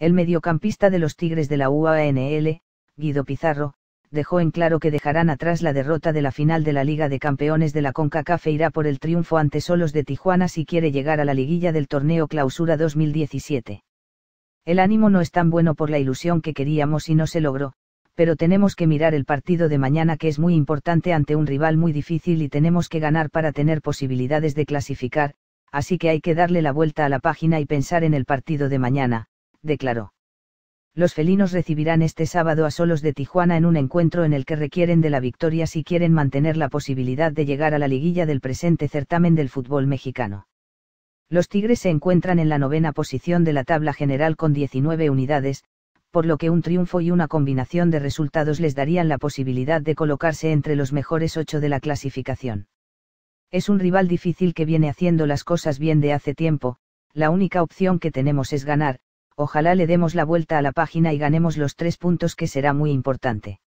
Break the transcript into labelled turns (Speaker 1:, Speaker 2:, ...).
Speaker 1: El mediocampista de los Tigres de la UANL, Guido Pizarro, dejó en claro que dejarán atrás la derrota de la final de la Liga de Campeones de la CONCACAF e irá por el triunfo ante Solos de Tijuana si quiere llegar a la liguilla del torneo Clausura 2017. El ánimo no es tan bueno por la ilusión que queríamos y no se logró, pero tenemos que mirar el partido de mañana que es muy importante ante un rival muy difícil y tenemos que ganar para tener posibilidades de clasificar, así que hay que darle la vuelta a la página y pensar en el partido de mañana, declaró. Los felinos recibirán este sábado a Solos de Tijuana en un encuentro en el que requieren de la victoria si quieren mantener la posibilidad de llegar a la liguilla del presente certamen del fútbol mexicano. Los Tigres se encuentran en la novena posición de la tabla general con 19 unidades, por lo que un triunfo y una combinación de resultados les darían la posibilidad de colocarse entre los mejores ocho de la clasificación. Es un rival difícil que viene haciendo las cosas bien de hace tiempo, la única opción que tenemos es ganar, ojalá le demos la vuelta a la página y ganemos los tres puntos que será muy importante.